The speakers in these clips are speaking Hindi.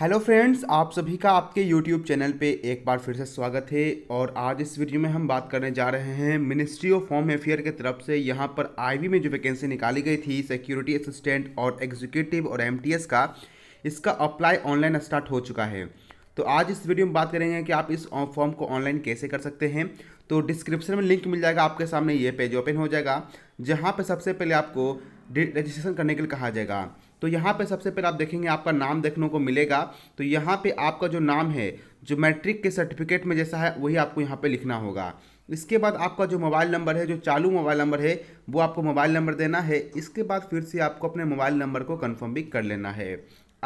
हेलो फ्रेंड्स आप सभी का आपके यूट्यूब चैनल पे एक बार फिर से स्वागत है और आज इस वीडियो में हम बात करने जा रहे हैं मिनिस्ट्री ऑफ होम अफेयर की तरफ से यहाँ पर आईवी में जो वैकेंसी निकाली गई थी सिक्योरिटी असिस्टेंट और एग्जीक्यूटिव और एमटीएस का इसका अप्लाई ऑनलाइन स्टार्ट हो चुका है तो आज इस वीडियो में बात करेंगे कि आप इस फॉर्म को ऑनलाइन कैसे कर सकते हैं तो डिस्क्रिप्शन में लिंक मिल जाएगा आपके सामने ये पेज ओपन हो जाएगा जहाँ पर सबसे पहले आपको रजिस्ट्रेशन करने के लिए कहा जाएगा तो यहाँ पे सबसे पहले आप देखेंगे आपका नाम देखने को मिलेगा तो यहाँ पे आपका जो नाम है जो मैट्रिक के सर्टिफिकेट में जैसा है वही आपको यहाँ पे लिखना होगा इसके बाद आपका जो मोबाइल नंबर है जो चालू मोबाइल नंबर है वो आपको मोबाइल नंबर देना है इसके बाद फिर से आपको अपने मोबाइल नंबर को कन्फर्म भी कर लेना है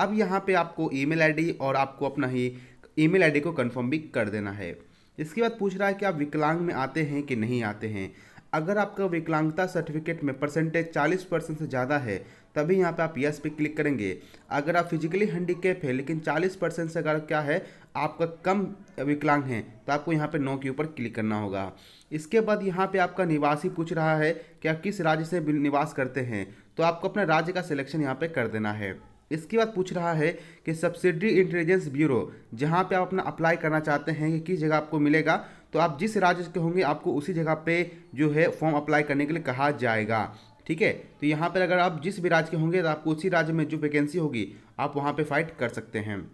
अब यहाँ पर आपको ई मेल और आपको अपना ही ई मेल को कन्फर्म भी कर देना है इसके बाद पूछ रहा है कि आप विकलांग में आते हैं कि नहीं आते हैं अगर आपका विकलांगता सर्टिफिकेट में परसेंटेज 40 परसेंट से ज़्यादा है तभी यहाँ पे आप यस पे क्लिक करेंगे अगर आप फिजिकली हैंडीकेप है लेकिन 40 परसेंट से अगर क्या है आपका कम विकलांग है तो आपको यहाँ पे नो के ऊपर क्लिक करना होगा इसके बाद यहाँ पे आपका निवासी पूछ रहा है कि आप किस राज्य से निवास करते हैं तो आपको अपना राज्य का सिलेक्शन यहाँ पर कर देना है इसके बाद पूछ रहा है कि सब्सिडी इंटेलिजेंस ब्यूरो जहाँ पर आप अपना अप्लाई करना चाहते हैं कि किस जगह आपको मिलेगा तो आप जिस राज्य के होंगे आपको उसी जगह पे जो है फॉर्म अप्लाई करने के लिए कहा जाएगा ठीक है तो यहाँ पर अगर आप जिस भी राज्य के होंगे तो आपको उसी राज्य में जो वैकेंसी होगी आप वहाँ पर फाइट कर सकते हैं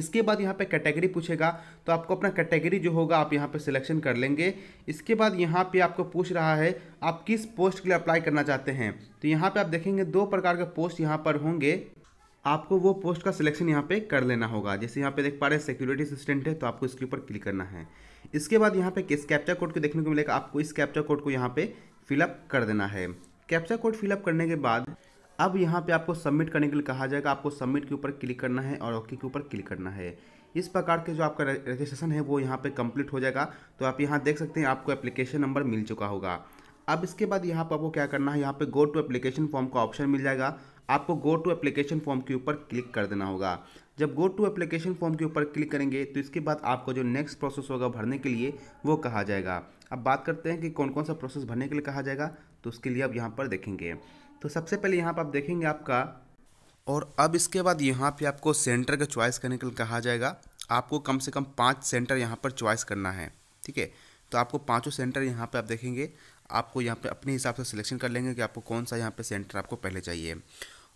इसके बाद यहाँ पे कैटेगरी पूछेगा तो आपको अपना कैटेगरी जो होगा आप यहाँ पे सिलेक्शन कर लेंगे इसके बाद यहाँ पे आपको पूछ रहा है आप किस पोस्ट के लिए अप्लाई करना चाहते हैं तो यहाँ पे आप देखेंगे दो प्रकार के पोस्ट यहाँ पर होंगे आपको वो पोस्ट का सिलेक्शन यहाँ पे कर लेना होगा जैसे यहाँ पे देख पा रहे हैं सिक्योरिटी असिस्टेंट है तो आपको इसके ऊपर क्लिक करना है इसके बाद यहाँ पे किस कैप्चा कोड को देखने को मिलेगा आपको इस कैप्चा कोड को यहाँ पे फिलअप कर देना है कैप्चा कोड फिलअप करने के बाद अब यहाँ पे आपको सबमिट करने के लिए कहा जाएगा आपको सबमिट के ऊपर क्लिक करना है और ओके के ऊपर क्लिक करना है इस प्रकार के जो आपका रजिस्ट्रेशन है वो यहाँ पे कंप्लीट हो जाएगा तो आप यहाँ देख सकते हैं आपको एप्लीकेशन नंबर मिल चुका होगा अब इसके बाद यहाँ पर आपको क्या करना है यहाँ पे गो टू एप्लीकेशन फॉर्म का ऑप्शन मिल जाएगा आपको गो टू एप्लीकेशन फॉर्म के ऊपर क्लिक कर देना होगा जब गो टू एप्लीकेशन फॉर्म के ऊपर क्लिक करेंगे तो इसके बाद आपको जो नेक्स्ट प्रोसेस होगा भरने के लिए वो कहा जाएगा अब बात करते हैं कि कौन कौन सा प्रोसेस भरने के लिए कहा जाएगा तो उसके लिए आप यहाँ पर देखेंगे तो सबसे पहले यहाँ पर आप देखेंगे आपका और अब इसके बाद यहाँ पे आपको सेंटर का चॉइस करने के लिए कहा जाएगा आपको कम से कम पाँच सेंटर यहाँ पर चॉइस करना है ठीक है तो आपको पाँचों सेंटर यहाँ पे आप देखेंगे आपको यहाँ पे अपने हिसाब से सिलेक्शन कर लेंगे कि आपको कौन सा यहाँ पे सेंटर आपको पहले चाहिए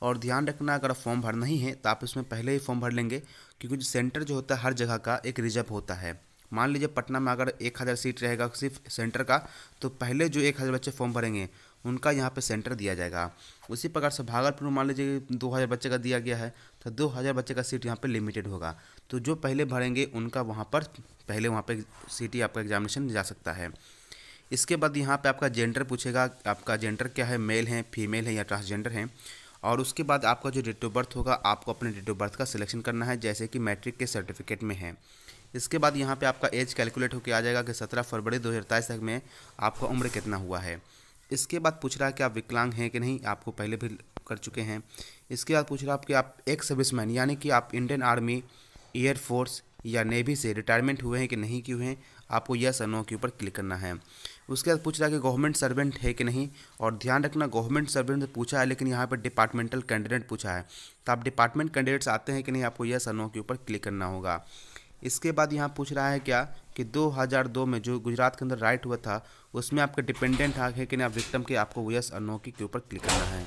और ध्यान रखना अगर फॉर्म भरना ही है तो आप इसमें पहले ही फॉर्म भर लेंगे क्योंकि सेंटर जो होता है हर जगह का एक रिजर्व होता है मान लीजिए पटना में अगर एक हज़ार सीट रहेगा सिर्फ सेंटर का तो पहले जो एक हज़ार बच्चे फॉर्म भरेंगे उनका यहाँ पे सेंटर दिया जाएगा उसी प्रकार से भागलपुर में मान लीजिए दो हज़ार बच्चे का दिया गया है तो दो हज़ार बच्चे का सीट यहाँ पे लिमिटेड होगा तो जो पहले भरेंगे उनका वहाँ पर पहले वहाँ पे सीट ही आपका एग्जामिनेशन जा सकता है इसके बाद यहाँ पे आपका जेंडर पूछेगा आपका जेंडर क्या है मेल है फीमेल है या ट्रांसजेंडर है और उसके बाद आपका जो डेट ऑफ बर्थ होगा आपको अपने डेट ऑफ बर्थ का सिलेक्शन करना है जैसे कि मैट्रिक के सर्टिफिकेट में है इसके बाद यहाँ पे आपका एज कैलकुलेट होकर आ जाएगा कि सत्रह फरवरी दो तक में आपका उम्र कितना हुआ है इसके बाद पूछ रहा है कि आप विकलांग हैं कि नहीं आपको पहले भी कर चुके हैं इसके बाद पूछ रहा है कि आप एक सर्विसमैन यानी कि आप इंडियन आर्मी एयरफोर्स या नेवी से रिटायरमेंट हुए हैं कि नहीं कि हुए हैं आपको यस और नो के ऊपर क्लिक करना है उसके बाद पूछ रहा है कि गवर्नमेंट सर्वेंट है कि नहीं और ध्यान रखना गवर्नमेंट सर्वेंट पूछा है लेकिन यहाँ पर डिपार्टमेंटल कैंडिडेट पूछा है तो आप डिपार्टमेंट कैंडिडेट्स आते हैं कि नहीं आपको यस और नो के ऊपर क्लिक करना होगा इसके बाद यहाँ पूछ रहा है क्या कि 2002 में जो गुजरात के अंदर राइट हुआ था उसमें आपका डिपेंडेंट हक है कि नहीं आप विक्टम के आपको यस और नो के ऊपर क्लिक करना है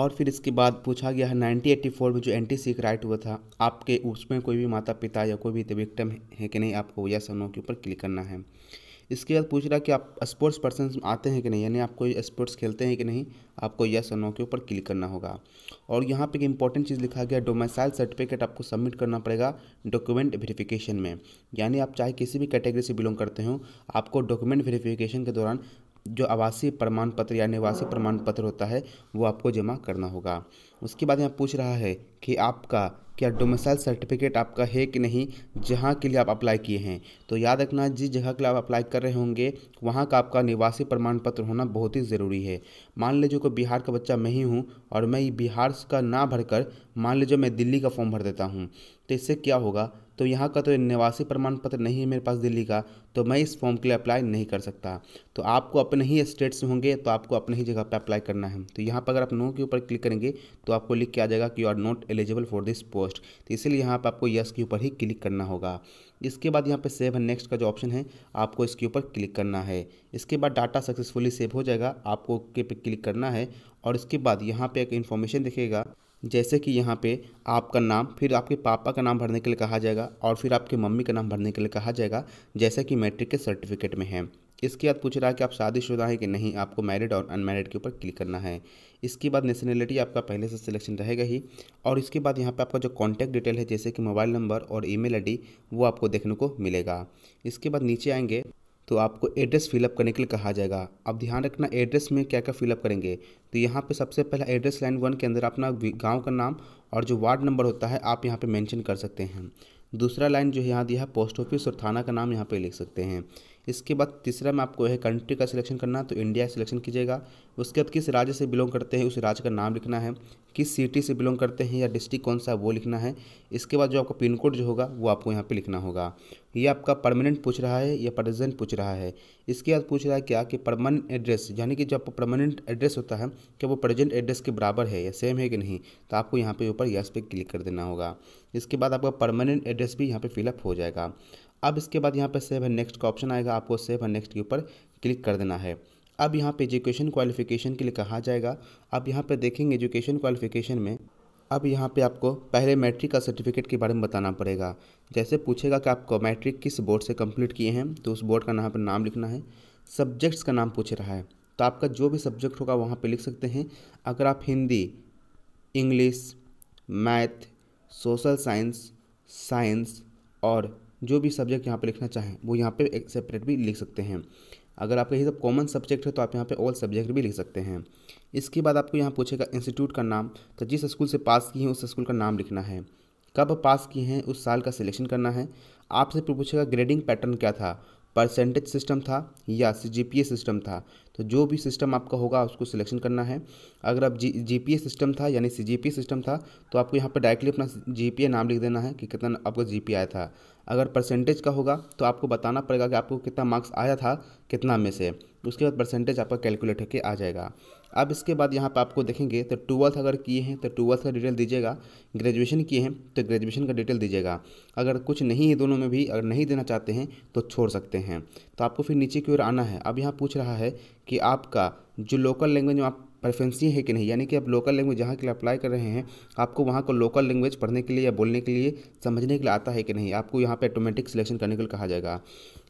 और फिर इसके बाद पूछा गया है नाइनटीन में जो एंटी सिख राइट हुआ था आपके उसमें कोई भी माता पिता या कोई भी विक्टम है कि नहीं आपको यस और नो के ऊपर क्लिक करना है इसके बाद पूछ रहा है कि आप स्पोर्ट्स पर्सन आते हैं कि नहीं यानी आप कोई स्पोर्ट्स खेलते हैं कि नहीं आपको यस और नो के ऊपर क्लिक करना होगा और यहाँ पे एक इंपॉर्टेंट चीज़ लिखा गया डोमेसाइल सर्टिफिकेट आपको सबमिट करना पड़ेगा डॉक्यूमेंट वेरिफिकेशन में यानी आप चाहे किसी भी कैटेगरी से बिलोंग करते हो आपको डॉक्यूमेंट वेरिफिकेशन के दौरान जो आवासीय प्रमाण पत्र या निवासी प्रमाण पत्र होता है वो आपको जमा करना होगा उसके बाद यहाँ पूछ रहा है कि आपका क्या डोमिसाइल सर्टिफिकेट आपका है कि नहीं जहाँ के लिए आप अप्लाई किए हैं तो याद रखना जिस जगह के लिए आप अप्लाई कर रहे होंगे वहाँ का आपका निवासी प्रमाण पत्र होना बहुत ही ज़रूरी है मान लीजिए कोई बिहार का बच्चा मैं ही हूँ और मैं बिहार का ना भरकर मान लीजिए मैं दिल्ली का फॉर्म भर देता हूँ तो इससे क्या होगा तो यहाँ का तो निवासी प्रमाण पत्र नहीं है मेरे पास दिल्ली का तो मैं इस फॉर्म के लिए अप्लाई नहीं कर सकता तो आपको अपने ही स्टेट से होंगे तो आपको अपने ही जगह पर अप्लाई करना है तो यहाँ पर अगर आप नो के ऊपर क्लिक करेंगे तो आपको लिख के आ जाएगा कि you are not eligible for this post तो इसीलिए यहाँ पर आपको यस के ऊपर ही क्लिक करना होगा इसके बाद यहाँ पर सेव एंड नेक्स्ट का जो ऑप्शन है आपको इसके ऊपर क्लिक करना है इसके बाद डाटा सक्सेसफुली सेव हो जाएगा आपको ओके पे क्लिक करना है और इसके बाद यहाँ पे एक इन्फॉर्मेशन दिखेगा जैसे कि यहाँ पे आपका नाम फिर आपके पापा का नाम भरने के लिए कहा जाएगा और फिर आपके मम्मी का नाम भरने के लिए कहा जाएगा जैसे कि मैट्रिक के सर्टिफिकेट में है इसके बाद पूछ रहा है कि आप शादीशुदा हैं कि नहीं आपको मैरिड और अनमैरिड के ऊपर क्लिक करना है इसके बाद नेशनलिटी आपका पहले से सिलेक्शन रहेगा ही और इसके बाद यहाँ पे आपका जो कॉन्टैक्ट डिटेल है जैसे कि मोबाइल नंबर और ईमेल आईडी वो आपको देखने को मिलेगा इसके बाद नीचे आएंगे तो आपको एड्रेस फिलअप करने के लिए कहा जाएगा अब ध्यान रखना एड्रेस में क्या क्या फिलअप करेंगे तो यहाँ पे सबसे पहला एड्रेस लाइन वन के अंदर अपना गांव का नाम और जो वार्ड नंबर होता है आप यहाँ पे मेंशन कर सकते हैं दूसरा लाइन जो है यहाँ दिया है पोस्ट ऑफिस और थाना का नाम यहाँ पे लिख सकते हैं इसके बाद तीसरा में आपको है कंट्री का सिलेक्शन करना तो इंडिया सिलेक्शन कीजिएगा उसके बाद किस राज्य से बिलोंग करते हैं उस राज्य का नाम लिखना है किस सिटी से बिलोंग करते हैं या डिस्ट्रिक्ट कौन सा वो लिखना है इसके बाद जो आपका पिन कोड जो होगा वो आपको यहाँ पर लिखना होगा ये आपका परमानेंट पूछ रहा है या प्रेजेंट पूछ रहा है इसके बाद पूछ रहा है क्या कि परमानेंट एड्रेस यानी कि जो आपका परमानेंट एड्रेस होता है क्या वो प्रेजेंट एड्रेस के बराबर है या सेम है कि नहीं तो आपको यहाँ पे ऊपर यस पे क्लिक कर देना होगा इसके बाद आपका परमानेंट एड्रेस भी यहाँ पर फिलअप हो जाएगा अब इसके बाद यहाँ पर सेव एंड नेक्स्ट का ऑप्शन आएगा आपको सेव एंड नेक्स्ट के ऊपर क्लिक कर देना है अब यहाँ पे एजुकेशन क्वालिफिकेशन के लिए कहा जाएगा अब यहाँ पे देखेंगे एजुकेशन क्वालिफिकेशन में अब यहाँ पे आपको पहले मैट्रिक का सर्टिफिकेट के बारे में बताना पड़ेगा जैसे पूछेगा कि आपको मैट्रिक किस बोर्ड से कंप्लीट किए हैं तो उस बोर्ड का यहाँ पर नाम लिखना है सब्जेक्ट्स का नाम पूछ रहा है तो आपका जो भी सब्जेक्ट होगा वहाँ पे लिख सकते हैं अगर आप Hindi English math social science science और जो भी सब्जेक्ट यहाँ पे लिखना चाहें वो यहाँ पे एक सेपरेट भी लिख सकते हैं अगर आपका ये सब कॉमन सब्जेक्ट है तो आप यहाँ पे ऑल सब्जेक्ट भी लिख सकते हैं इसके बाद आपको यहाँ पूछेगा इंस्टीट्यूट का नाम तो जिस स्कूल से पास किए हैं उस स्कूल का नाम लिखना है कब पास किए हैं उस साल का सिलेक्शन करना है आपसे पूछेगा ग्रेडिंग पैटर्न क्या था परसेंटेज सिस्टम था या जी सिस्टम था तो जो भी सिस्टम आपका होगा उसको सिलेक्शन करना है अगर आप जी जी सिस्टम था यानी सी जी सिस्टम था तो आपको यहाँ पर डायरेक्टली अपना जी नाम लिख देना है कि कितना आपको जी आया था अगर परसेंटेज का होगा तो आपको बताना पड़ेगा कि आपको कितना मार्क्स आया था कितना में से उसके बाद परसेंटेज आपका कैलकुलेट होकर आ जाएगा अब इसके बाद यहाँ पर आपको देखेंगे तो ट्वेल्थ अगर किए हैं तो ट्वेल्थ का डिटेल दीजिएगा ग्रेजुएशन किए हैं तो ग्रेजुएशन का डिटेल दीजिएगा अगर कुछ नहीं है दोनों में भी अगर नहीं देना चाहते हैं तो छोड़ सकते हैं तो आपको फिर नीचे की ओर आना है अब यहाँ पूछ रहा है कि आपका जो लोकल लैंग्वेज में आप प्रेफरेंसी है कि नहीं यानी कि आप लोकल लैंग्वेज जहाँ के लिए अप्लाई कर रहे हैं आपको वहाँ को लोकल लैंग्वेज पढ़ने के लिए या बोलने के लिए समझने के लिए आता है कि नहीं आपको यहाँ पे ऑटोमेटिक सिलेक्शन करने के लिए कहा जाएगा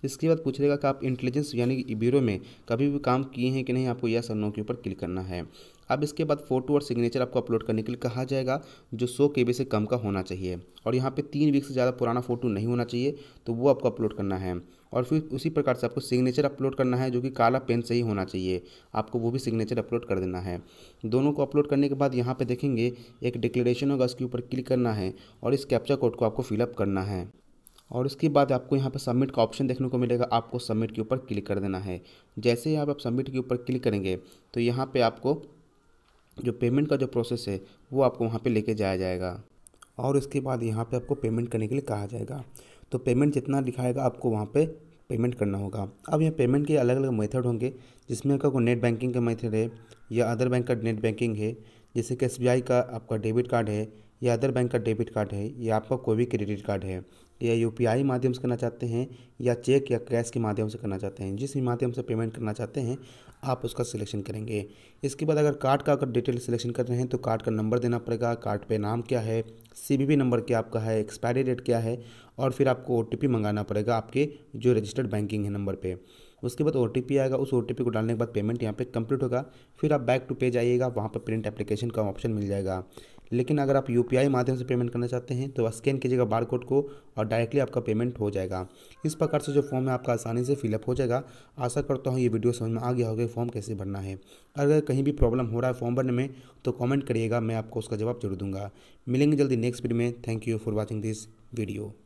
इसके बाद पूछेगा कि आप इंटेलिजेंस यानी कि ब्यूरो में कभी भी काम किए हैं कि नहीं आपको यह सर नो के ऊपर क्लिक करना है अब इसके बाद फोटो और सिग्नेचर आपको अपलोड करने के लिए कहा जाएगा जो सौ के से कम का होना चाहिए और यहाँ पे तीन वीक से ज़्यादा पुराना फ़ोटो नहीं होना चाहिए तो वो आपको अपलोड करना है और फिर उसी प्रकार से आपको सिग्नेचर अपलोड करना है जो कि काला पेन से ही होना चाहिए आपको वो भी सिग्नेचर अपलोड कर देना है दोनों को अपलोड करने के बाद यहाँ पर देखेंगे एक डिक्लेरेशन होगा उसके ऊपर क्लिक करना है और इस कैप्चा कोड को आपको फिलअप करना है और इसके बाद आपको यहाँ पर सबमिट का ऑप्शन देखने को मिलेगा आपको सबमिट के ऊपर क्लिक कर देना है जैसे ही आप सबमिट के ऊपर क्लिक करेंगे तो यहाँ पर आपको जो पेमेंट का जो प्रोसेस है वो आपको वहाँ पे लेके जाया जाएगा और इसके बाद यहाँ पे आपको पेमेंट करने के लिए कहा जाएगा तो पेमेंट जितना दिखाएगा आपको वहाँ पे पेमेंट करना होगा अब यहाँ पेमेंट के अलग अलग मेथड होंगे जिसमें आपका कोई नेट बैंकिंग का मेथड है या अदर बैंक का नेट बैंकिंग है जैसे कि एस का आपका डेबिट कार्ड है या अदर बैंक का डेबिट कार्ड है या आपका कोई भी क्रेडिट कार्ड है या यू माध्यम से करना चाहते हैं या चेक या कैश के माध्यम से करना चाहते हैं जिस भी माध्यम से पेमेंट करना चाहते हैं आप उसका सिलेक्शन करेंगे इसके बाद अगर कार्ड का अगर डिटेल सिलेक्शन कर रहे हैं तो कार्ड का नंबर देना पड़ेगा कार्ड पे नाम क्या है सीवीवी नंबर क्या आपका है एक्सपायरी डेट क्या है और फिर आपको ओ मंगाना पड़ेगा आपके जो रजिस्टर्ड बैंकिंग है नंबर पर उसके बाद ओ आएगा उस ओ को डालने के बाद पेमेंट यहाँ पर कंप्लीट होगा फिर आप बैक टू पेज आइएगा वहाँ पर प्रिंट एप्लीकेशन का ऑप्शन मिल जाएगा लेकिन अगर आप यू माध्यम से पेमेंट करना चाहते हैं तो स्कैन कीजिएगा बारकोड को और डायरेक्टली आपका पेमेंट हो जाएगा इस प्रकार से जो फॉर्म है आपका आसानी से फिलअप हो जाएगा आशा करता हूँ ये वीडियो समझ में आ गया होगा फॉर्म कैसे भरना है अगर कहीं भी प्रॉब्लम हो रहा है फॉर्म भरने में तो कॉमेंट करिएगा मैं आपको उसका जवाब जरूर दूंगा मिलेंगे जल्दी नेक्स्ट वीडियो में thank you for watching this video